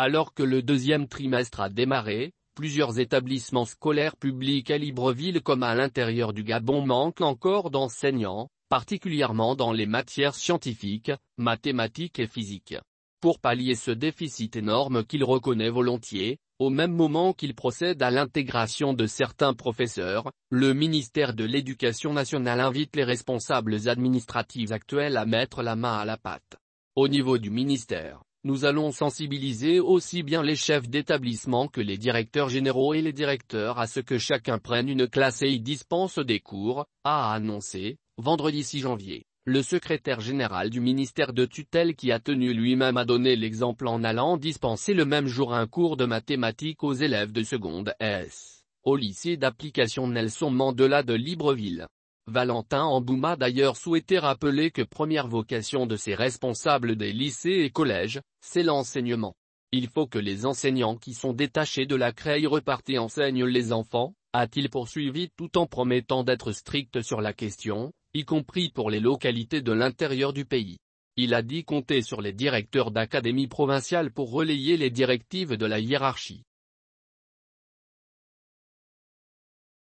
Alors que le deuxième trimestre a démarré, plusieurs établissements scolaires publics à Libreville comme à l'intérieur du Gabon manquent encore d'enseignants, particulièrement dans les matières scientifiques, mathématiques et physiques. Pour pallier ce déficit énorme qu'il reconnaît volontiers, au même moment qu'il procède à l'intégration de certains professeurs, le ministère de l'Éducation nationale invite les responsables administratifs actuels à mettre la main à la pâte. Au niveau du ministère, nous allons sensibiliser aussi bien les chefs d'établissement que les directeurs généraux et les directeurs à ce que chacun prenne une classe et y dispense des cours, a annoncé, vendredi 6 janvier. Le secrétaire général du ministère de tutelle qui a tenu lui-même à donner l'exemple en allant dispenser le même jour un cours de mathématiques aux élèves de seconde S. Au lycée d'application Nelson Mandela de Libreville. Valentin Ambouma d'ailleurs souhaité rappeler que première vocation de ses responsables des lycées et collèges, c'est l'enseignement. Il faut que les enseignants qui sont détachés de la craie repartent et enseignent les enfants, a-t-il poursuivi tout en promettant d'être strict sur la question, y compris pour les localités de l'intérieur du pays. Il a dit compter sur les directeurs d'académies provinciales pour relayer les directives de la hiérarchie.